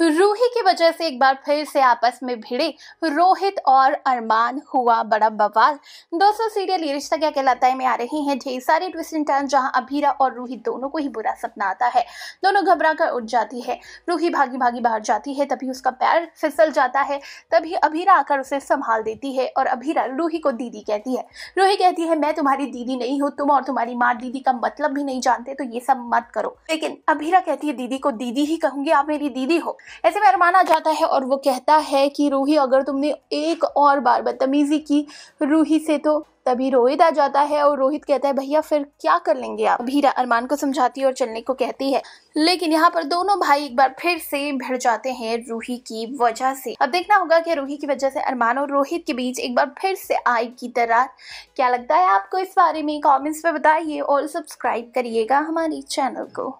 रूही की वजह से एक बार फिर से आपस में भिड़े रोहित और अरमान हुआ बड़ा बवाल दोस्तों सीरियल ये रिश्ता क्या कहलाता है में आ रहे हैं ढेर सारे ट्विस्ट इन टर्न जहां अभीरा और रूही दोनों को ही बुरा सपना आता है दोनों घबरा कर उठ जाती है रूही भागी भागी बाहर जाती है तभी उसका पैर फिसल जाता है तभी अभीरा आकर उसे संभाल देती है और अभीरा रूही को दीदी कहती है रूही कहती है मैं तुम्हारी दीदी नहीं हूँ तुम और तुम्हारी माँ दीदी का मतलब भी नहीं जानते तो ये सब मत करो लेकिन अभीरा कहती है दीदी को दीदी ही कहूंगी आप मेरी दीदी हो ऐसे में अरमान आ जाता है और वो कहता है कि रूही अगर तुमने एक और बार बदतमीज़ी की रूही से तो तभी रोहित आ जाता है और रोहित कहता है भैया फिर क्या कर लेंगे आप भीरा अरमान को समझाती है और चलने को कहती है लेकिन यहाँ पर दोनों भाई एक बार फिर से भिड़ जाते हैं रूही की वजह से अब देखना होगा कि रूही की वजह से अरमान और रोहित के बीच एक बार फिर से आएगी दरार क्या लगता है आपको इस बारे में कॉमेंट्स में बताइए और सब्सक्राइब करिएगा हमारे चैनल को